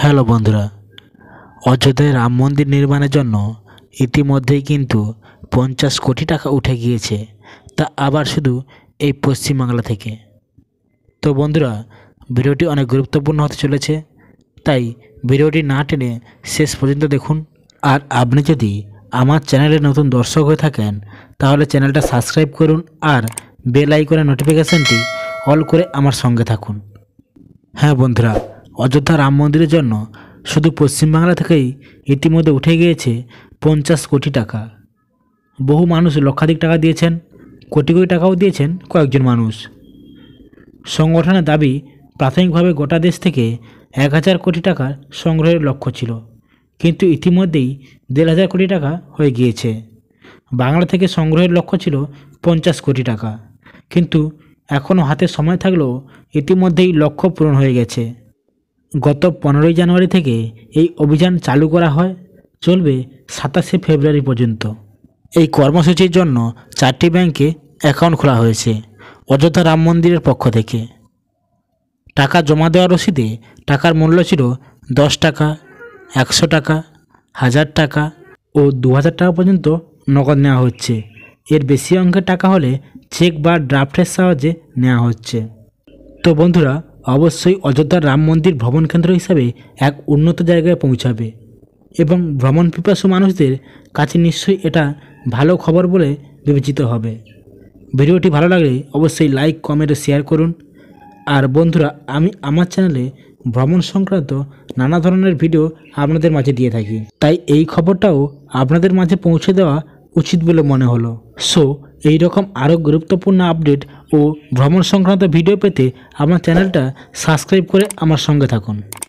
hello বন্ধুরা অযোধ্যায় রাম মন্দির নির্মাণের জন্য ইতিমধ্যেই কিন্তু পঞ্চাশ কোটি টাকা উঠে গিয়েছে তা আবার শুধু এই পশ্চিমবাংলা থেকে তো বন্ধুরা ভিডিওটি অনেক গুরুত্বপূর্ণ হতে চলেছে তাই ভিডিওটি না টেনে শেষ পর্যন্ত দেখুন আর আপনি যদি আমার চ্যানেলে নতুন দর্শক হয়ে থাকেন তাহলে চ্যানেলটা সাবস্ক্রাইব করুন আর বেল আইকনের নোটিফিকেশানটি অল করে আমার সঙ্গে থাকুন হ্যাঁ বন্ধুরা অযোধ্যা রাম মন্দিরের জন্য শুধু পশ্চিমবাংলা থেকেই ইতিমধ্যে উঠে গিয়েছে পঞ্চাশ কোটি টাকা বহু মানুষ লক্ষাধিক টাকা দিয়েছেন কোটি কোটি টাকাও দিয়েছেন কয়েকজন মানুষ সংগঠনের দাবি প্রাথমিকভাবে গোটা দেশ থেকে এক হাজার কোটি টাকার সংগ্রহের লক্ষ্য ছিল কিন্তু ইতিমধ্যেই দেড় হাজার কোটি টাকা হয়ে গিয়েছে বাংলা থেকে সংগ্রহের লক্ষ্য ছিল পঞ্চাশ কোটি টাকা কিন্তু এখনও হাতে সময় থাকলেও ইতিমধ্যেই লক্ষ্য পূরণ হয়ে গেছে গত পনেরোই জানুয়ারি থেকে এই অভিযান চালু করা হয় চলবে সাতাশে ফেব্রুয়ারি পর্যন্ত এই কর্মসূচির জন্য চারটি ব্যাংকে অ্যাকাউন্ট খোলা হয়েছে অযোধ্যা রাম মন্দিরের পক্ষ থেকে টাকা জমা দেওয়ার রসিদে টাকার মূল্য ছিল দশ টাকা একশো টাকা হাজার টাকা ও দু হাজার টাকা পর্যন্ত নগদ নেওয়া হচ্ছে এর বেশি অঙ্কের টাকা হলে চেক বা ড্রাফটের সাহায্যে নেওয়া হচ্ছে তো বন্ধুরা অবশ্যই অযোধ্যার রাম মন্দির ভ্রমণ কেন্দ্র হিসাবে এক উন্নত জায়গায় পৌঁছাবে এবং ভ্রমণ পিপাসু মানুষদের কাছে নিশ্চয়ই এটা ভালো খবর বলে বিবেচিত হবে ভিডিওটি ভালো লাগলে অবশ্যই লাইক কমেন্ট শেয়ার করুন আর বন্ধুরা আমি আমার চ্যানেলে ভ্রমণ সংক্রান্ত নানা ধরনের ভিডিও আপনাদের মাঝে দিয়ে থাকি তাই এই খবরটাও আপনাদের মাঝে পৌঁছে দেওয়া উচিত বলে মনে হলো সো এই রকম আরও গুরুত্বপূর্ণ আপডেট ও ভ্রমণ সংক্রান্ত ভিডিও পেতে আমার চ্যানেলটা সাবস্ক্রাইব করে আমার সঙ্গে থাকুন